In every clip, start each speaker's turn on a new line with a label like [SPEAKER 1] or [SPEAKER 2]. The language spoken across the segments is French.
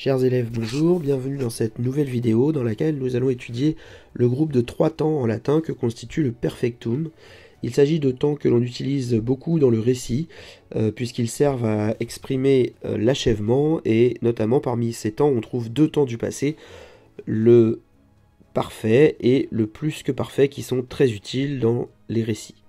[SPEAKER 1] Chers élèves, bonjour, bienvenue dans cette nouvelle vidéo dans laquelle nous allons étudier le groupe de trois temps en latin que constitue le perfectum. Il s'agit de temps que l'on utilise beaucoup dans le récit, euh, puisqu'ils servent à exprimer euh, l'achèvement, et notamment parmi ces temps, on trouve deux temps du passé, le parfait et le plus que parfait, qui sont très utiles dans les récits.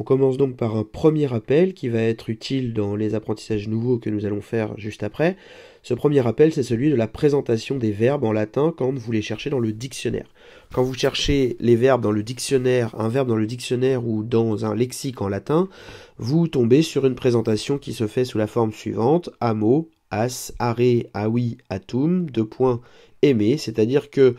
[SPEAKER 1] On commence donc par un premier appel qui va être utile dans les apprentissages nouveaux que nous allons faire juste après. Ce premier appel, c'est celui de la présentation des verbes en latin quand vous les cherchez dans le dictionnaire. Quand vous cherchez les verbes dans le dictionnaire, un verbe dans le dictionnaire ou dans un lexique en latin, vous tombez sur une présentation qui se fait sous la forme suivante amo, as, are, awi, atum, deux points aimé, c'est-à-dire que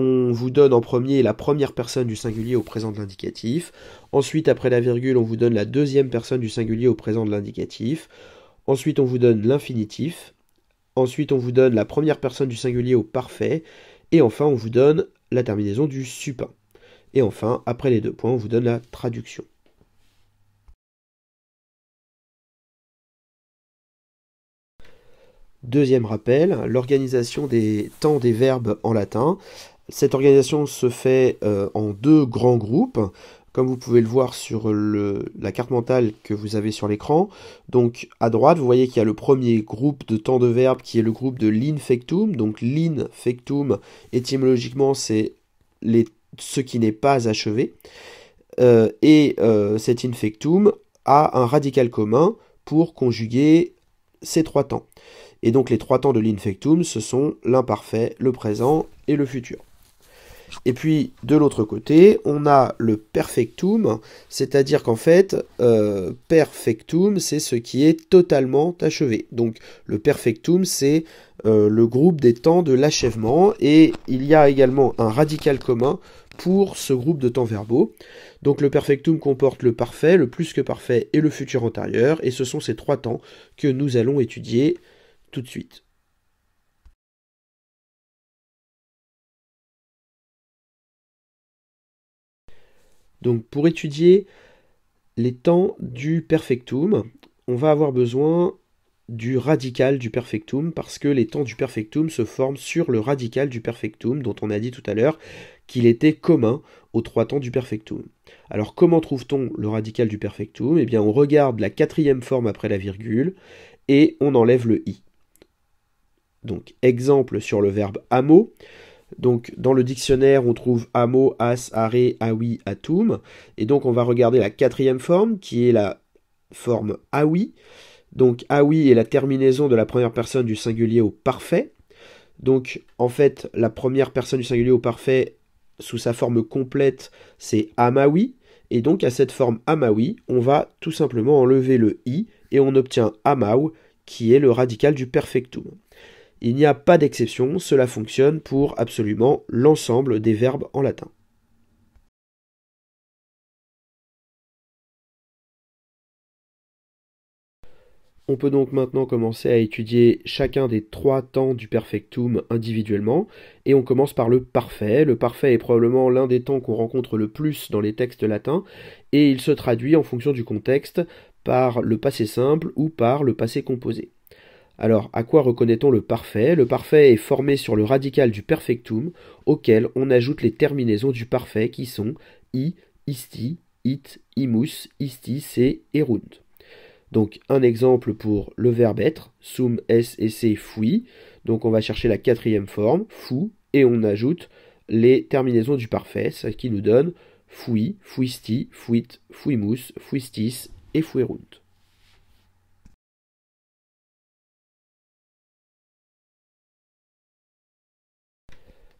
[SPEAKER 1] on vous donne en premier la première personne du singulier au présent de l'indicatif. Ensuite, après la virgule, on vous donne la deuxième personne du singulier au présent de l'indicatif. Ensuite, on vous donne l'infinitif. Ensuite, on vous donne la première personne du singulier au parfait. Et enfin, on vous donne la terminaison du supin. Et enfin, après les deux points, on vous donne la traduction. Deuxième rappel, l'organisation des temps des verbes en latin. Cette organisation se fait euh, en deux grands groupes, comme vous pouvez le voir sur la carte mentale que vous avez sur l'écran. Donc à droite, vous voyez qu'il y a le premier groupe de temps de verbe qui est le groupe de l'infectum. Donc l'infectum, étymologiquement, c'est ce qui n'est pas achevé. Euh, et euh, cet infectum a un radical commun pour conjuguer ces trois temps. Et donc les trois temps de l'infectum, ce sont l'imparfait, le présent et le futur. Et puis de l'autre côté, on a le perfectum, c'est-à-dire qu'en fait, euh, perfectum, c'est ce qui est totalement achevé. Donc le perfectum, c'est euh, le groupe des temps de l'achèvement, et il y a également un radical commun pour ce groupe de temps verbaux. Donc le perfectum comporte le parfait, le plus que parfait et le futur antérieur, et ce sont ces trois temps que nous allons étudier tout de suite. Donc pour étudier les temps du perfectum, on va avoir besoin du radical du perfectum parce que les temps du perfectum se forment sur le radical du perfectum dont on a dit tout à l'heure qu'il était commun aux trois temps du perfectum. Alors comment trouve-t-on le radical du perfectum Eh bien on regarde la quatrième forme après la virgule et on enlève le i. Donc exemple sur le verbe amo, donc dans le dictionnaire, on trouve amo, as, are »,« awi, atum. Et donc on va regarder la quatrième forme qui est la forme awi. Donc awi est la terminaison de la première personne du singulier au parfait. Donc en fait, la première personne du singulier au parfait sous sa forme complète, c'est amawi. Et donc à cette forme amawi, on va tout simplement enlever le i et on obtient amau qui est le radical du perfectum. Il n'y a pas d'exception, cela fonctionne pour absolument l'ensemble des verbes en latin. On peut donc maintenant commencer à étudier chacun des trois temps du perfectum individuellement, et on commence par le parfait. Le parfait est probablement l'un des temps qu'on rencontre le plus dans les textes latins, et il se traduit en fonction du contexte par le passé simple ou par le passé composé. Alors, à quoi reconnaît-on le parfait Le parfait est formé sur le radical du perfectum, auquel on ajoute les terminaisons du parfait qui sont i, isti, it, imus, istis et erunt. Donc, un exemple pour le verbe être, sum, s et c, fui. Donc, on va chercher la quatrième forme, fou, et on ajoute les terminaisons du parfait, ce qui nous donne fui, fuisti, fuit, fuimus, fuistis et fuerunt.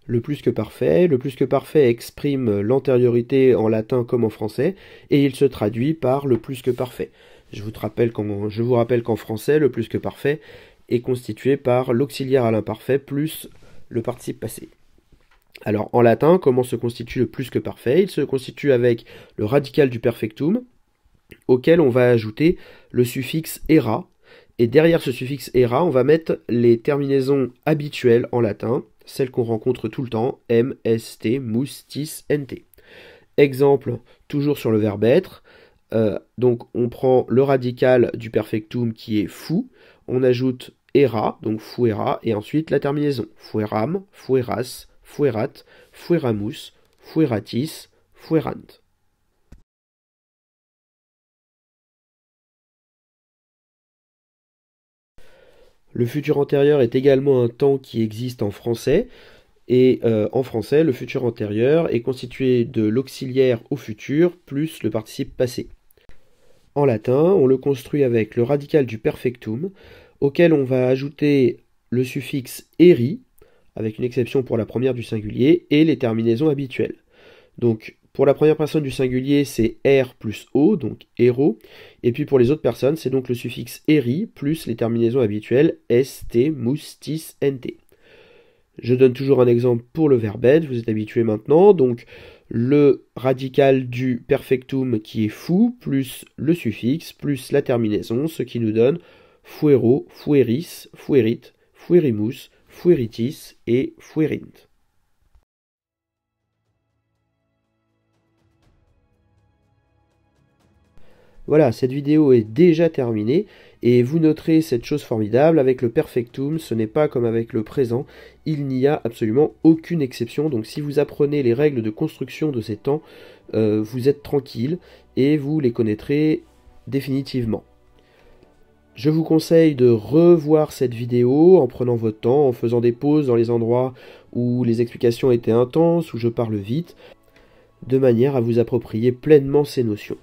[SPEAKER 1] le plus que parfait. Le plus que parfait exprime l'antériorité en latin comme en français, et il se traduit par le plus que parfait. Je vous rappelle qu'en, je vous rappelle qu'en français, le plus que parfait est constitué par l'auxiliaire à l'imparfait plus le participe passé. Alors en latin, comment se constitue le plus que parfait Il se constitue avec le radical du perfectum, auquel on va ajouter le suffixe era, et derrière ce suffixe era, on va mettre les terminaisons habituelles en latin, celle qu'on rencontre tout le temps, M, MST, moustis, NT. Exemple, toujours sur le verbe être. Euh, donc on prend le radical du perfectum qui est fou, on ajoute era, donc Fouera, et ensuite la terminaison. Fueram, fueras, fuerat, Foueramus, Foueratis, fuerant. Le futur antérieur est également un temps qui existe en français. Et euh, en français, le futur antérieur est constitué de l'auxiliaire au futur plus le participe passé. En latin, on le construit avec le radical du perfectum, auquel on va ajouter le suffixe eri, avec une exception pour la première du singulier, et les terminaisons habituelles. Donc pour la première personne du singulier, c'est R plus O, donc héros. Et puis pour les autres personnes, c'est donc le suffixe eri plus les terminaisons habituelles st, moustis, nt. Je donne toujours un exemple pour le verbe être, vous êtes habitué maintenant. Donc le radical du perfectum qui est fou, plus le suffixe, plus la terminaison, ce qui nous donne fuero, fueris, fuerit, fuerimus, fueritis et fuerint. Voilà, cette vidéo est déjà terminée et vous noterez cette chose formidable avec le perfectum, ce n'est pas comme avec le présent, il n'y a absolument aucune exception. Donc si vous apprenez les règles de construction de ces temps, euh, vous êtes tranquille et vous les connaîtrez définitivement. Je vous conseille de revoir cette vidéo en prenant votre temps, en faisant des pauses dans les endroits où les explications étaient intenses, où je parle vite, de manière à vous approprier pleinement ces notions.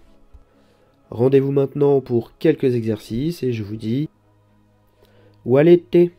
[SPEAKER 1] Rendez-vous maintenant pour quelques exercices et je vous dis Walete